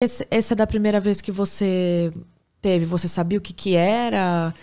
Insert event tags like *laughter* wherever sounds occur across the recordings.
Esse, é da primeira vez que você teve, você sabia o que que era?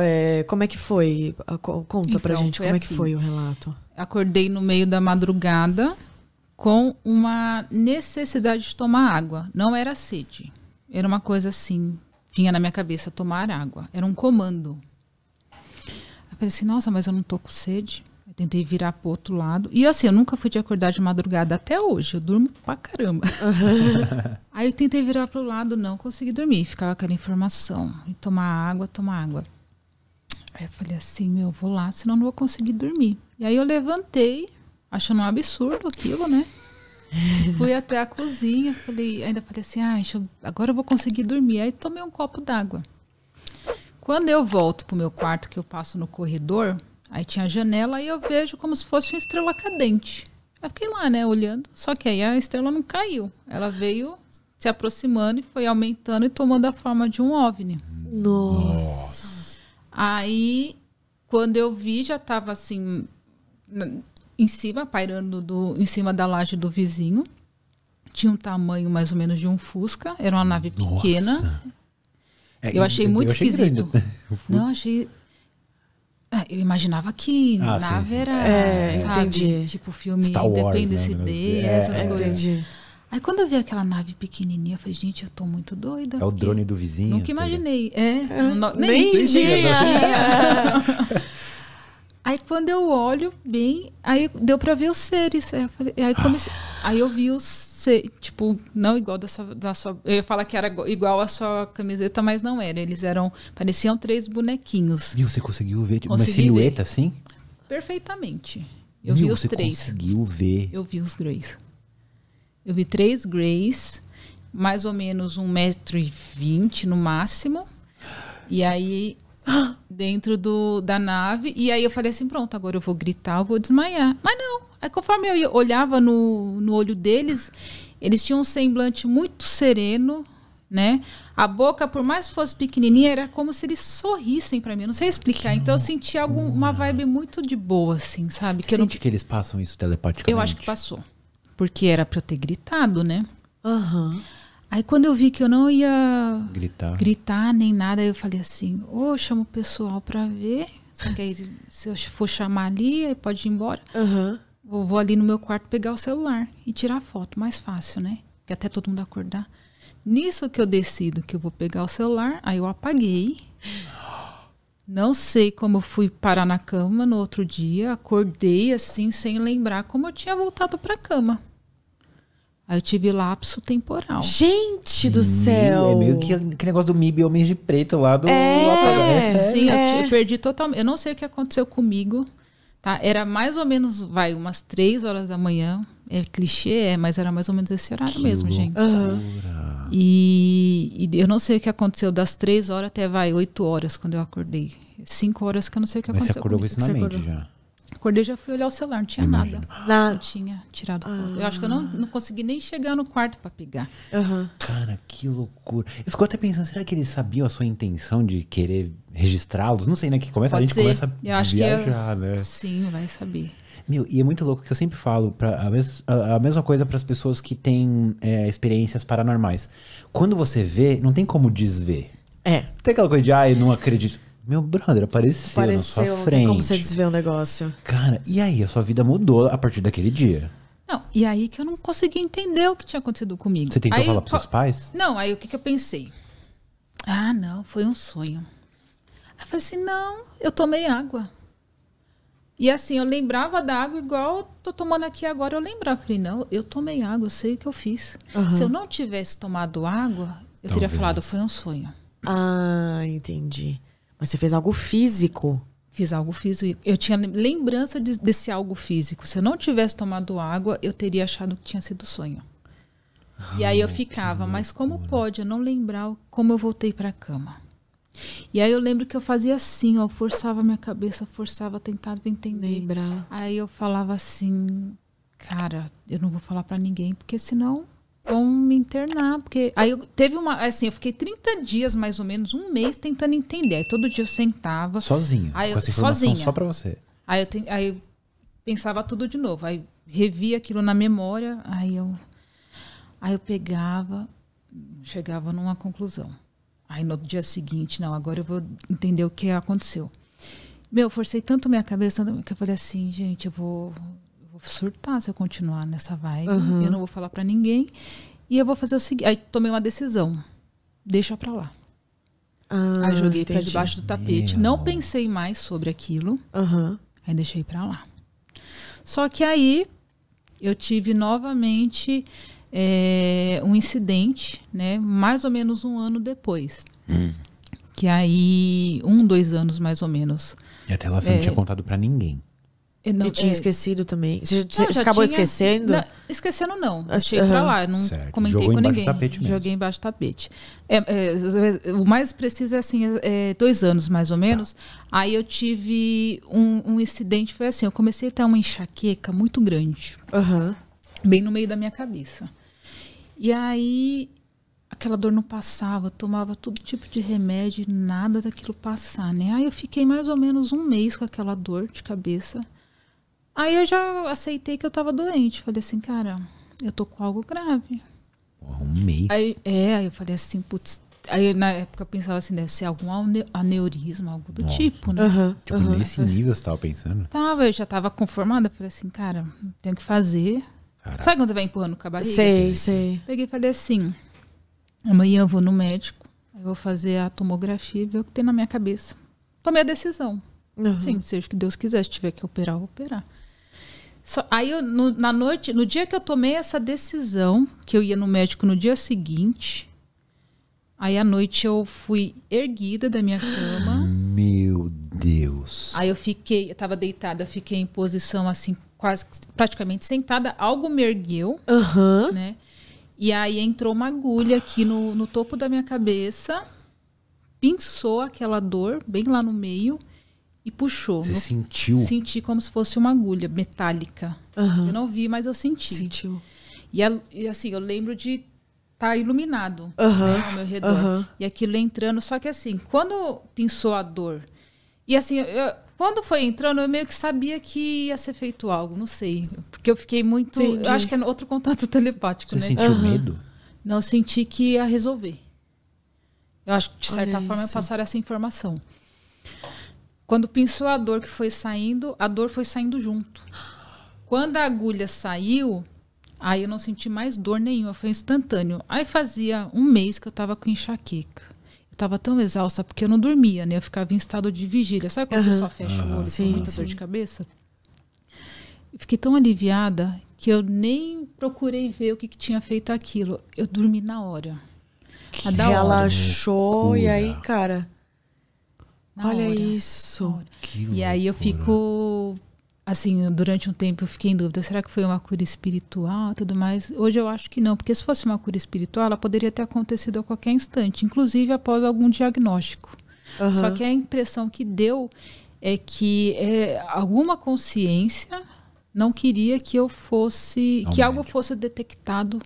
É, como é que foi? Ah, conta então, pra gente como assim. é que assim. foi o relato. Acordei no meio da madrugada com uma necessidade de tomar água. Não era sede. Era uma coisa assim. Vinha na minha cabeça tomar água. Era um comando. Eu pensei, assim, nossa, mas eu não tô com sede. Eu tentei virar pro outro lado. E assim, eu nunca fui de acordar de madrugada até hoje. Eu durmo pra caramba. Uhum. *laughs* Aí eu tentei virar pro lado, não consegui dormir. Ficava aquela informação. E tomar água, tomar água. Aí eu falei assim, meu, vou lá, senão não vou conseguir dormir. E aí eu levantei, achando um absurdo aquilo, né? Fui até a cozinha, falei, ainda falei assim, ah, eu, agora eu vou conseguir dormir. Aí tomei um copo d'água. Quando eu volto pro meu quarto, que eu passo no corredor, Aí tinha a janela e eu vejo como se fosse uma estrela cadente. Eu fiquei lá, né, olhando. Só que aí a estrela não caiu. Ela veio se aproximando e foi aumentando e tomando a forma de um OVNI. Nossa! Aí, quando eu vi, já estava assim, em cima, pairando do, em cima da laje do vizinho. Tinha um tamanho mais ou menos de um Fusca. Era uma nave pequena. Nossa. É, eu achei muito eu achei esquisito. Eu *laughs* Não, achei ah, eu imaginava que ah, nave sim, era, é, sabe? Entendi. Tipo, filme Star Wars, Independence né? Day, é, essas é, coisas. É, entendi. Aí quando eu vi aquela nave pequenininha, eu falei, gente, eu tô muito doida. É o drone do vizinho. Nunca tá imaginei. é, ah, no, nem, nem, nem, *laughs* *laughs* Aí quando eu olho bem, aí deu para ver os seres. Aí eu, falei, aí, comecei, aí eu vi os seres, tipo, não igual da sua, da sua. Eu ia falar que era igual a sua camiseta, mas não era. Eles eram. Pareciam três bonequinhos. E você conseguiu ver tipo, uma silhueta ver. assim? Perfeitamente. Eu vi os você três. conseguiu ver. Eu vi os grays. Eu vi três grays, mais ou menos um metro e vinte no máximo. E aí dentro do, da nave. E aí eu falei assim: pronto, agora eu vou gritar, eu vou desmaiar. Mas não. Aí é conforme eu olhava no, no olho deles, eles tinham um semblante muito sereno, né? A boca, por mais que fosse pequenininha, era como se eles sorrissem para mim. Eu não sei explicar. então eu senti algum, uma vibe muito de boa, assim, sabe? Você que sente não... que eles passam isso telepaticamente? Eu acho que passou. Porque era pra eu ter gritado, né? Aham. Uhum. Aí quando eu vi que eu não ia gritar, gritar nem nada, eu falei assim, ou oh, chamo o pessoal para ver, só que aí se eu for chamar ali, aí pode ir embora. Uhum. vou ali no meu quarto pegar o celular e tirar foto, mais fácil, né? Que até todo mundo acordar. Nisso que eu decido que eu vou pegar o celular, aí eu apaguei. Não sei como eu fui parar na cama no outro dia, acordei assim sem lembrar como eu tinha voltado para a cama. Aí eu tive lapso temporal. Gente do céu! É meio que aquele negócio do MIB Homem de Preto lá do... É, é sim, é. Eu, eu, perdi totalmente. Eu não sei o que aconteceu comigo, tá? Era mais ou menos, vai, umas três horas da manhã. É clichê, é, mas era mais ou menos esse horário que mesmo, loucura. gente. Uhum. E, e, eu não sei o que aconteceu das três horas até, vai, oito horas quando eu acordei. Cinco horas que eu não sei o que mas aconteceu Você acordou comigo. com isso na mente já? Acordei já fui olhar o celular, não tinha Imagina. nada. Não tinha tirado ah. Eu acho que eu não, não consegui nem chegar no quarto para pegar. Uhum. Cara, que loucura. Eu fico até pensando, será que eles sabiam a sua intenção de querer registrá-los? Não sei, né? Que começa, a gente ser. começa eu a é viajar, eu... né? Sim, vai saber. Meu, e é muito louco que eu sempre falo pra, a, mes a, a mesma coisa para as pessoas que têm é, experiências paranormais. Quando você vê, não tem como desver. É. Tem aquela coisa de, ah, eu não acredito. Meu brother apareceu, apareceu na sua frente. Como você desvê o negócio. Cara, e aí a sua vida mudou a partir daquele dia? Não, e aí que eu não consegui entender o que tinha acontecido comigo. Você tentou aí, falar pros seus pais? Não, aí o que, que eu pensei? Ah, não, foi um sonho. Aí eu falei assim, não, eu tomei água. E assim, eu lembrava da água igual eu tô tomando aqui agora. Eu lembrava, falei, não, eu tomei água, eu sei o que eu fiz. Uhum. Se eu não tivesse tomado água, eu Talvez. teria falado, foi um sonho. Ah, entendi. Mas você fez algo físico. Fiz algo físico. Eu tinha lembrança de, desse algo físico. Se eu não tivesse tomado água, eu teria achado que tinha sido sonho. e aí eu ah, ficava, mas como pode eu não lembrar como eu voltei para a cama? E aí eu lembro que eu fazia assim, ó, forçava minha cabeça, forçava, tentava entender. Lembrar. Aí eu falava assim, cara, eu não vou falar para ninguém, porque senão vão me internar, porque aí eu, teve uma, assim, eu fiquei 30 dias mais ou menos, um mês tentando entender. Aí todo dia eu sentava sozinha, aí eu, com essa sozinha. só para você. Aí eu, te, aí eu pensava tudo de novo, aí revia aquilo na memória, aí eu aí eu pegava, chegava numa conclusão. Aí no dia seguinte, não, agora eu vou entender o que aconteceu. Meu, eu forcei tanto minha cabeça que eu falei assim, gente, eu vou vou surtar se eu continuar nessa vibe. Uhum. Eu não vou falar para ninguém. E eu vou fazer o seguinte. Aí tomei uma decisão. Deixa pra lá. Ah, aí joguei entendi. pra debaixo do tapete. Meu. Não pensei mais sobre aquilo. Uhum. Aí deixei pra lá. Só que aí eu tive novamente é, um incidente, né? Mais ou menos um ano depois. Hum. Que aí, um, dois anos mais ou menos. E até lá você é, não tinha é. contado para ninguém. Eu não, e tinha é... esquecido também. Você, não, você acabou tinha... esquecendo? Não, esquecendo não. Achei uhum. pra lá. Não certo. comentei Jogou com ninguém. Tapete mesmo. Joguei embaixo do tapete. É, é, o mais preciso é assim, é, é dois anos mais ou tá. menos. Tá. Aí eu tive um, um, incidente, foi assim, eu comecei a ter uma enxaqueca muito grande. Uhum. Bem no meio da minha cabeça. E aí aquela dor não passava, tomava todo tipo de remédio, nada daquilo passar, né? Aí eu fiquei mais ou menos um mês com aquela dor de cabeça. Aí eu já aceitei que eu tava doente. Falei assim, cara, eu tô com algo grave. Porra, um mês. Aí, é, aí eu falei assim, putz. Aí na época eu pensava assim, deve ser algum aneurisma, algo do Nossa. tipo, né? Uhum, tipo, uhum. nesse assim, nível você tava pensando? Tava, eu já tava conformada. Falei assim, cara, tenho que fazer. Caraca. Sabe quando você vai empurrando com a barriga? Sei, assim? sei. Peguei e falei assim, amanhã eu vou no médico, eu vou fazer a tomografia e ver o que tem na minha cabeça. Tomei a decisão. Uhum. Sim, seja o que Deus quiser. Se tiver que operar, eu vou operar. Só, aí, eu, no, na noite, no dia que eu tomei essa decisão, que eu ia no médico no dia seguinte, aí à noite eu fui erguida da minha cama. Meu Deus. Aí eu fiquei, eu tava deitada, eu fiquei em posição assim, quase praticamente sentada, algo me ergueu, uhum. né? E aí entrou uma agulha aqui no, no topo da minha cabeça, pinçou aquela dor bem lá no meio e puxou. Você no... sentiu? Senti como se fosse uma agulha metálica. Uhum. Eu não vi, mas eu senti. Sentiu. E, e assim, eu lembro de tá iluminado uhum. né, ao meu redor. Uhum. E aquilo entrando. Só que assim, quando pensou a dor. E assim, eu, quando foi entrando, eu meio que sabia que ia ser feito algo, não sei. Porque eu fiquei muito. Entendi. Eu acho que é outro contato *laughs* telepático, Você né? sentiu uhum. medo? Não, eu senti que ia resolver. Eu acho que, de certa Olha forma, isso. passaram essa informação. Quando pinçou a dor que foi saindo, a dor foi saindo junto. Quando a agulha saiu, aí eu não senti mais dor nenhuma, foi instantâneo. Aí fazia um mês que eu tava com enxaqueca. Eu tava tão exausta porque eu não dormia, né? Eu ficava em estado de vigília. Sabe quando uhum. você só fecha o ah, olho com muita sim. dor de cabeça? fiquei tão aliviada que eu nem procurei ver o que, que tinha feito aquilo. Eu dormi na hora. Que relaxou hora. e aí, cara. Na Olha hora, isso. e aí eu fico assim, durante um tempo eu fiquei em dúvida, será que foi uma cura espiritual, tudo mais? Hoje eu acho que não, porque se fosse uma cura espiritual, ela poderia ter acontecido a qualquer instante, inclusive após algum diagnóstico. Uhum. Só que a impressão que deu é que é, alguma consciência não queria que eu fosse, não que médico. algo fosse detectado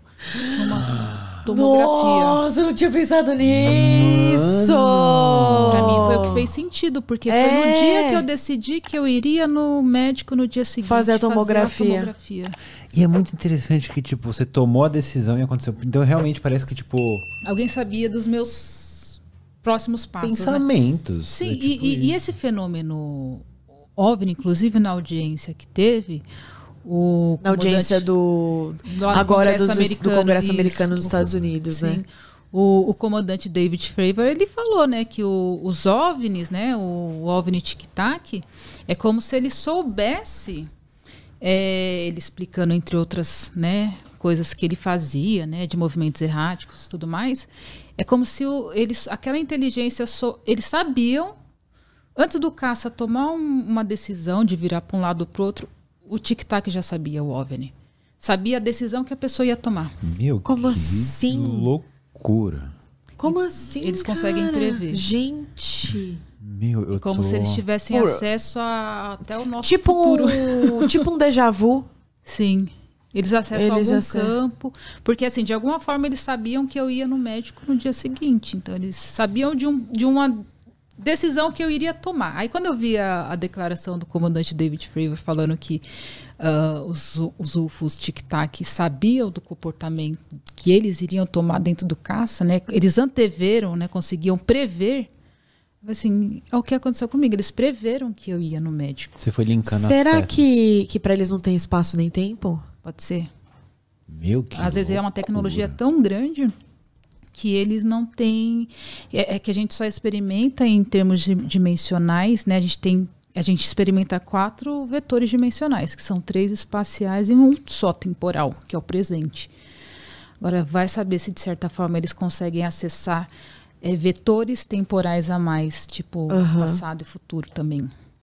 numa tomografia. Nossa, eu não tinha pensado nisso! Mano. Pra mim foi o que fez sentido, porque é. foi no é. dia que eu decidi que eu iria no médico no dia seguinte fazer a tomografia. Fazer a tomografia. E é muito interessante que, tipo, você tomou a decisão e aconteceu. Então, realmente parece que, tipo. Alguém sabia dos meus próximos passos. Né? Pensamentos. Né? Sim, é, tipo, e, e, esse fenômeno óbvio, inclusive na audiência que teve, o na audiência do, do agora Congresso dos, do Congresso isso, Americano dos Estados Unidos, né? sim. né? O, o, comandante David Fravor ele falou, né, que o, os OVNIs, né, o, o OVNI Tic Tac, é como se ele soubesse, é, ele explicando entre outras, né, coisas que ele fazia, né, de movimentos erráticos, tudo mais, é como se o, eles, aquela inteligência, so, eles sabiam antes do caça tomar um, uma decisão de virar para um lado ou para outro, o tic-tac já sabia o OVNI. Sabia a decisão que a pessoa ia tomar. Meu, como assim? Loucura. Como assim? Eles cara? conseguem prever. Gente. Meu, eu e como tô... se eles tivessem Por... acesso a, até o nosso tipo futuro. Um... *laughs* tipo um déjà vu. Sim. Eles acessam eles algum acessam. campo. Porque, assim, de alguma forma eles sabiam que eu ia no médico no dia seguinte. Então, eles sabiam de, um, de uma decisão que eu iria tomar. Aí quando eu vi a, a declaração do comandante David Fravor falando que uh, os, os UFOs tic-tac sabiam do comportamento que eles iriam tomar dentro do caça, né? Eles anteveram, né? Conseguiam prever. Assim, é o que aconteceu comigo. Eles preveram que eu ia no médico. Você foi linkando Será que, que para eles não tem espaço nem tempo? Pode ser. Meu que Às loucura. vezes é uma tecnologia tão grande que eles não têm, é, é, que a gente só experimenta em termos dimensionais, né? A gente tem a gente experimenta quatro vetores dimensionais, que são três espaciais e um só temporal, que é o presente. Agora, vai saber se de certa forma eles conseguem acessar é, vetores temporais a mais, tipo uhum. passado e futuro também.